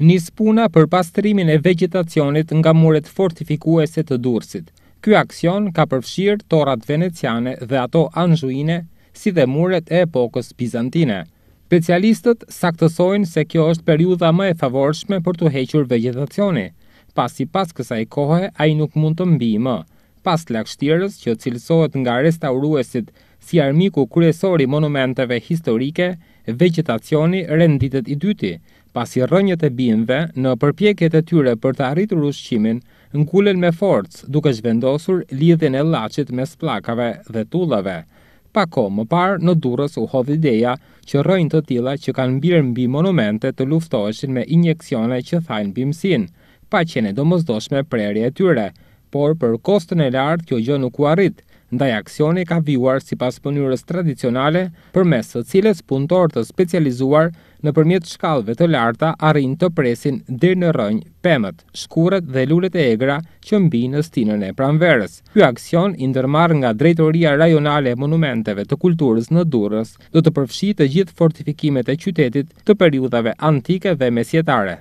Nis puna për pastrimin e vegetacionit nga muret fortifikuese të dursit. Ky aksion ka përfshirë torat veneciane dhe ato anxhuine, si dhe muret e epokës bizantine. Specialistët saktësojnë se kjo është periuda më e favorshme për të hequr vegetacioni, pasi pas kësaj kohë a i nuk mund të mbi më. Pas lakështirës që cilësohet nga restauruesit si armiku kryesori monumenteve historike, vegetacioni renditet i dyti, pasi rënjët e bimve në përpjeket e tyre për të arritur ushqimin, nkullen me forcë duke zhvendosur lidhjen e lachit mes splakave dhe tullave. Pako, më parë në durës u hodh ideja që rënjë të tila që kanë mbirë mbi monumente të luftoheshin me injekcione që thajnë bimësin, pa qene do mëzdoshme prerje e tyre, por për kostën e lartë kjo gjë nuk u arritë, ndaj aksioni ka vijuar si pas mënyrës tradicionale për mes të cilës punëtor të specializuar në përmjet shkallëve të larta arrin të presin dirë në rënjë pëmët, shkurët dhe lullet e egra që mbi në stinën e pranverës. Ky aksion, indërmar nga Drejtoria Rajonale e Monumenteve të Kulturës në Durës, do të përfshi të gjithë fortifikimet e qytetit të periudave antike dhe mesjetare.